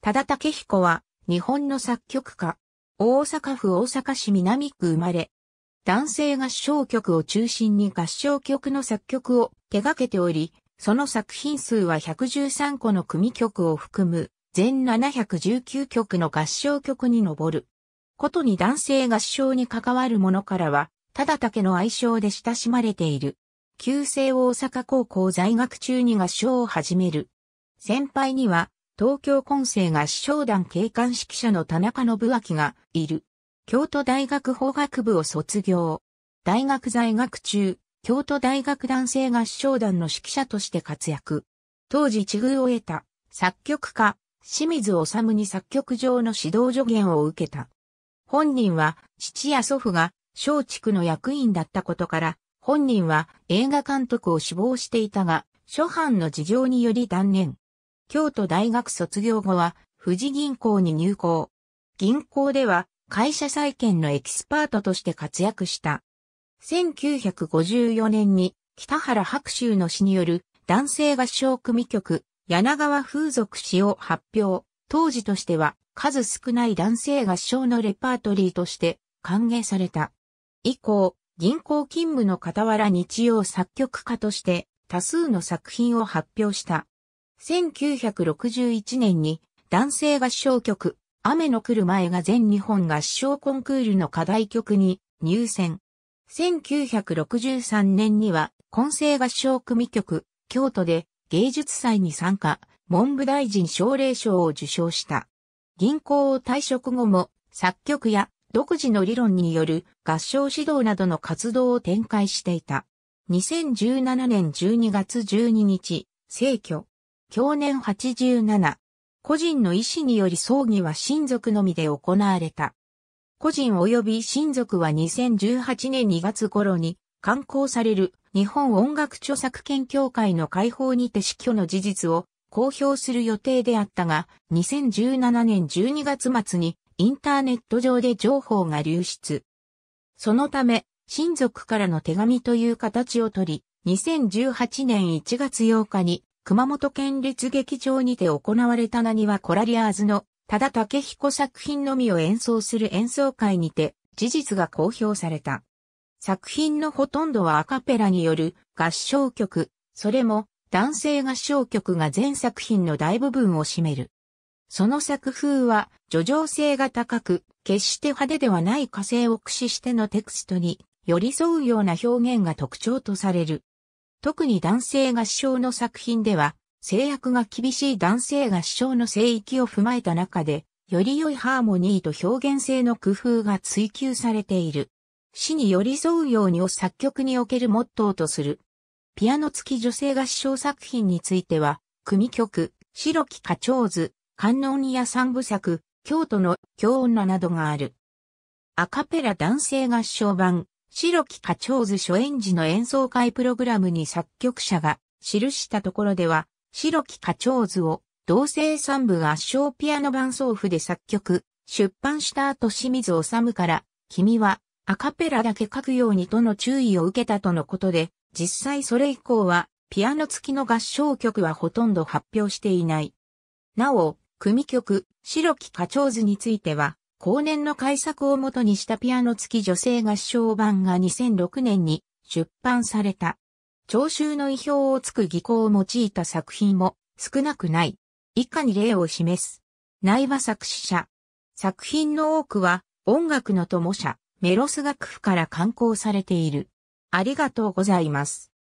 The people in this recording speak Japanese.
忠武彦は、日本の作曲家。大阪府大阪市南区生まれ。男性合唱曲を中心に合唱曲の作曲を手掛けており、その作品数は113個の組曲を含む、全719曲の合唱曲に上る。ことに男性合唱に関わる者からは、ただの愛称で親しまれている。旧制大阪高校在学中に合唱を始める。先輩には、東京混成師匠団警官指揮者の田中信明がいる。京都大学法学部を卒業。大学在学中、京都大学男性合唱団の指揮者として活躍。当時地遇を得た作曲家、清水治に作曲上の指導助言を受けた。本人は父や祖父が松竹の役員だったことから、本人は映画監督を志望していたが、諸般の事情により断念。京都大学卒業後は、富士銀行に入行。銀行では、会社再建のエキスパートとして活躍した。1954年に、北原白秋の詩による、男性合唱組曲、柳川風俗詩を発表。当時としては、数少ない男性合唱のレパートリーとして歓迎された。以降、銀行勤務の傍ら日曜作曲家として多数の作品を発表した。1961年に男性合唱曲、雨の来る前が全日本合唱コンクールの課題曲に入選。1963年には混声合唱組曲、京都で芸術祭に参加、文部大臣奨励賞を受賞した。銀行を退職後も作曲や独自の理論による合唱指導などの活動を展開していた。2017年12月12日、逝去。去年87。個人の意思により葬儀は親族のみで行われた。個人及び親族は2018年2月頃に刊行される日本音楽著作権協会の解放にて死去の事実を公表する予定であったが、2017年12月末にインターネット上で情報が流出。そのため、親族からの手紙という形をとり、2018年1月8日に熊本県立劇場にて行われた何はコラリアーズのただ武彦作品のみを演奏する演奏会にて事実が公表された。作品のほとんどはアカペラによる合唱曲、それも男性合唱曲が全作品の大部分を占める。その作風は、叙情性が高く、決して派手ではない火星を駆使してのテクストに、寄り添うような表現が特徴とされる。特に男性合唱の作品では、制約が厳しい男性合唱の聖域を踏まえた中で、より良いハーモニーと表現性の工夫が追求されている。死に寄り添うようにを作曲におけるモットーとする。ピアノ付き女性合唱作品については、組曲、白木花鳥図、観音や三部作、京都の京女などがある。アカペラ男性合唱版、白木課長図初演時の演奏会プログラムに作曲者が記したところでは、白木課長図を同性三部合唱ピアノ伴奏譜で作曲、出版した後清水治から、君はアカペラだけ書くようにとの注意を受けたとのことで、実際それ以降はピアノ付きの合唱曲はほとんど発表していない。なお、組曲、白木課長図については、後年の改作をもとにしたピアノ付き女性合唱版が2006年に出版された。聴衆の意表をつく技巧を用いた作品も少なくない。以下に例を示す。内話作詞者。作品の多くは音楽の友者、メロス楽譜から刊行されている。ありがとうございます。